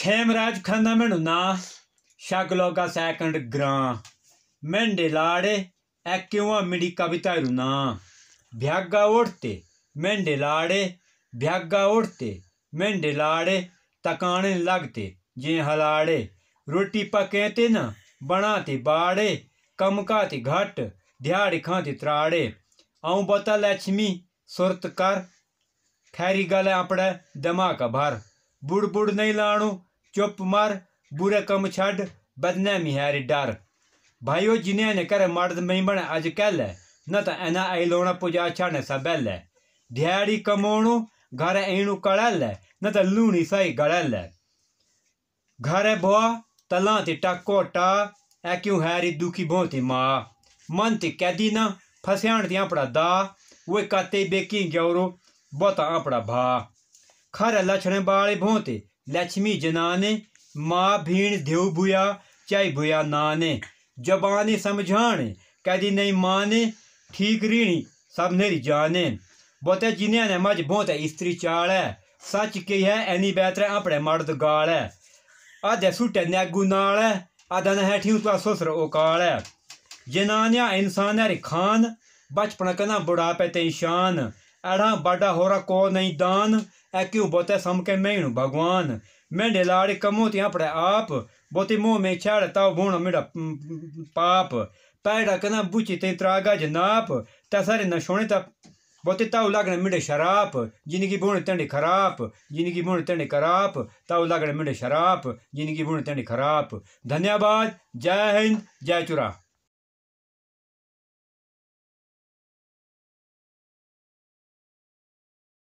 खेमराज ना मेणुना शागलोगा सेकंड ग्रां मेंढे लाड़े एक्वा मिड़ी कविता रुना भ्यागा उठते मेंढे लाड़े भ्यागा उठते मेंढे लाड़े तकाने लगते जे हलाड़े रोटी पके पकेते न बनाते बाड़े कमकाते घट दिहाड़ी खाते त्राड़े आऊँ बता लक्ष्मी सुरत कर खैरी गल अपने दमाका भर बुड़ बुड़ नहीं लाणू चुप मार बुरा कम छड़ बदनामी हारे डर भाइयों जिन्हें ने कर मर्द बने अज कल न तो एना ऐलोना पुजा छण सबल ढियाड़ी कमोणू घर ऐणू कड़ल न तो लूणी सही गड़ल घर भो तला ते टको टा ऐ क्यों हैरी दुखी भो ते माँ मन ते कैदी ना फस्याण ते अपना दा वो काते बेकी ग्योरो बोता अपना भा खर लक्षण बाले भोंते लक्ष्मी जनाने माँ भीण ध्यो भुया चाय भुया नाने जबानी समझाने कदी नहीं माने ठीक रीणी सब नेरी जाने बोते जिन्या ने मज बोते स्त्री चाल है सच के है एनी बेहतर अपने मर्द गाल है आधे सुटे नैगू नाल है आधा नहठी उतला ससुर ओकाल है जनानिया इंसान है खान बचपन कना बुढ़ापे ते शान अड़ा बड़ा होरा को नहीं दान क्यों बोते समके के भगवान मैं ढिलाड़ कमो त्या अपने आप बोते मुँह में छाड़ ताव भूण मेरा पाप पैड़ा कना बुची ते त्रागा जनाप तसारे न सोने ता बोते ताऊ लगने मिडे शराप जिंदगी बुण तंडे खराप जिंदगी बुण तेंड़ी खराप ताऊ लगने मिडे शराप जिंदगी बुण तंडे खराब धन्यवाद जय हिंद जय चुरा